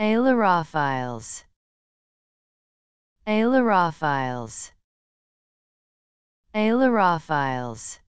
Ailerophiles Ailerophiles Ailerophiles